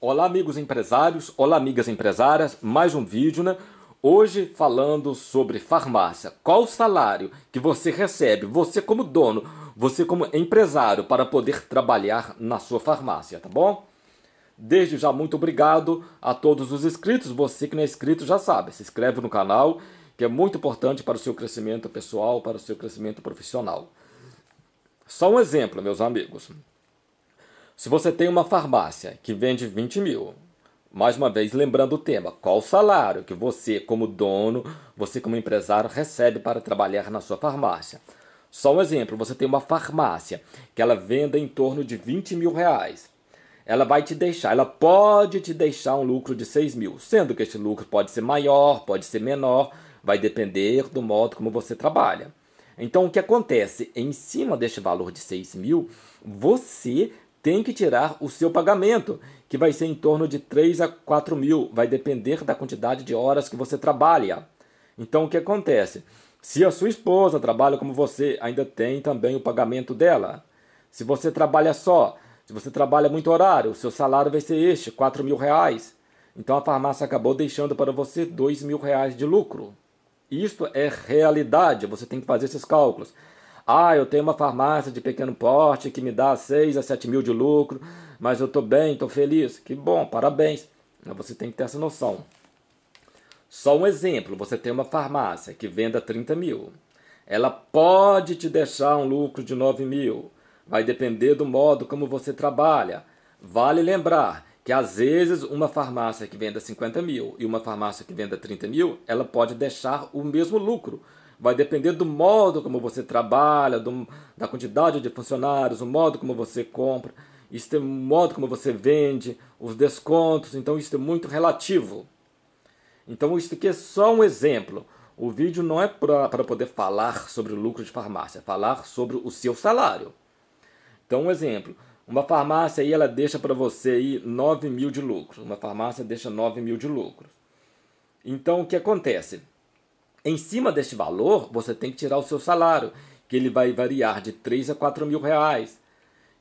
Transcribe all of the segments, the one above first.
Olá, amigos empresários, olá, amigas empresárias, mais um vídeo, né? Hoje falando sobre farmácia. Qual o salário que você recebe, você como dono, você como empresário, para poder trabalhar na sua farmácia, tá bom? Desde já, muito obrigado a todos os inscritos. Você que não é inscrito já sabe, se inscreve no canal, que é muito importante para o seu crescimento pessoal, para o seu crescimento profissional. Só um exemplo, meus amigos. Se você tem uma farmácia que vende 20 mil, mais uma vez lembrando o tema, qual o salário que você, como dono, você como empresário, recebe para trabalhar na sua farmácia? Só um exemplo, você tem uma farmácia que ela venda em torno de 20 mil reais. Ela vai te deixar, ela pode te deixar um lucro de 6 mil, sendo que este lucro pode ser maior, pode ser menor, vai depender do modo como você trabalha. Então o que acontece? Em cima deste valor de 6 mil, você tem que tirar o seu pagamento, que vai ser em torno de 3 a 4 mil, vai depender da quantidade de horas que você trabalha. Então o que acontece? Se a sua esposa trabalha como você, ainda tem também o pagamento dela. Se você trabalha só, se você trabalha muito horário, o seu salário vai ser este, 4 mil reais. Então a farmácia acabou deixando para você 2 mil reais de lucro. Isto é realidade, você tem que fazer esses cálculos. Ah, eu tenho uma farmácia de pequeno porte que me dá 6 a 7 mil de lucro, mas eu estou bem, estou feliz. Que bom, parabéns. Você tem que ter essa noção. Só um exemplo: você tem uma farmácia que venda 30 mil. Ela pode te deixar um lucro de 9 mil. Vai depender do modo como você trabalha. Vale lembrar que às vezes uma farmácia que venda 50 mil e uma farmácia que venda 30 mil, ela pode deixar o mesmo lucro, Vai depender do modo como você trabalha, do, da quantidade de funcionários, o modo como você compra, isso tem, o modo como você vende, os descontos. Então, isso é muito relativo. Então, isso aqui é só um exemplo. O vídeo não é para poder falar sobre o lucro de farmácia, é falar sobre o seu salário. Então, um exemplo. Uma farmácia aí, ela deixa para você aí 9 mil de lucro. Uma farmácia deixa 9 mil de lucro. Então, o que acontece? Em cima deste valor, você tem que tirar o seu salário, que ele vai variar de 3 a 4 mil reais.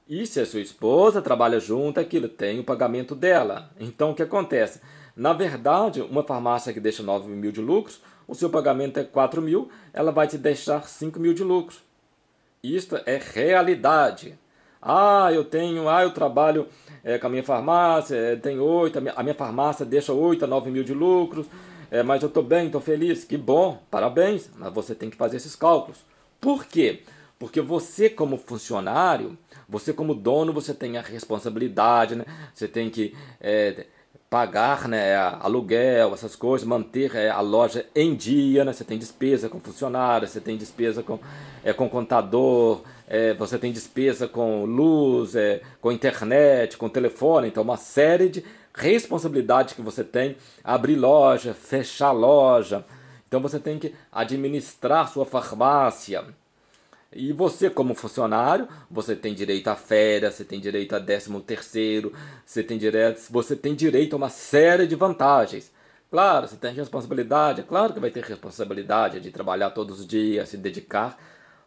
E se a sua esposa trabalha junto, aquilo tem o pagamento dela. Então o que acontece? Na verdade, uma farmácia que deixa 9 mil de lucros, o seu pagamento é 4 mil, ela vai te deixar 5 mil de lucros. Isto é realidade. Ah, eu tenho, ah, eu trabalho é, com a minha farmácia, é, tem 8, a minha, a minha farmácia deixa 8 a 9 mil de lucros é, mas eu estou bem, estou feliz, que bom, parabéns, mas você tem que fazer esses cálculos. Por quê? Porque você, como funcionário, você, como dono, você tem a responsabilidade, né? você tem que é, pagar né, aluguel, essas coisas, manter é, a loja em dia, né? você tem despesa com funcionário, você tem despesa com, é, com contador, é, você tem despesa com luz, é, com internet, com telefone, então uma série de responsabilidade que você tem, abrir loja, fechar loja. Então você tem que administrar sua farmácia. E você, como funcionário, você tem direito a férias, você tem direito a 13 terceiro, você tem direito, você tem direito a uma série de vantagens. Claro, você tem responsabilidade, é claro que vai ter responsabilidade de trabalhar todos os dias, se dedicar,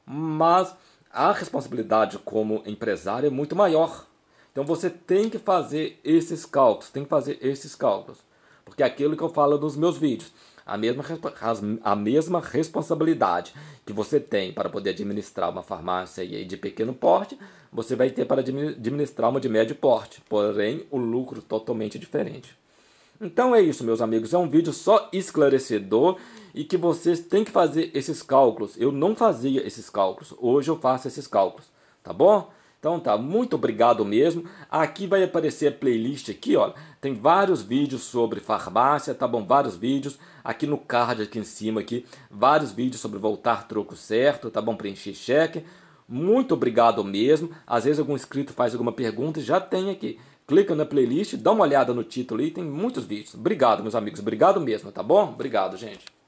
mas a responsabilidade como empresário é muito maior. Então você tem que fazer esses cálculos, tem que fazer esses cálculos. Porque é aquilo que eu falo nos meus vídeos, a mesma, a mesma responsabilidade que você tem para poder administrar uma farmácia de pequeno porte, você vai ter para administrar uma de médio porte, porém o lucro totalmente diferente. Então é isso, meus amigos. É um vídeo só esclarecedor e que vocês têm que fazer esses cálculos. Eu não fazia esses cálculos, hoje eu faço esses cálculos, tá bom? Então tá, muito obrigado mesmo. Aqui vai aparecer a playlist aqui, olha. Tem vários vídeos sobre farmácia, tá bom? Vários vídeos aqui no card aqui em cima aqui, vários vídeos sobre voltar troco certo, tá bom? Preencher cheque. Muito obrigado mesmo. Às vezes algum inscrito faz alguma pergunta e já tem aqui. Clica na playlist, dá uma olhada no título aí, tem muitos vídeos. Obrigado, meus amigos. Obrigado mesmo, tá bom? Obrigado, gente.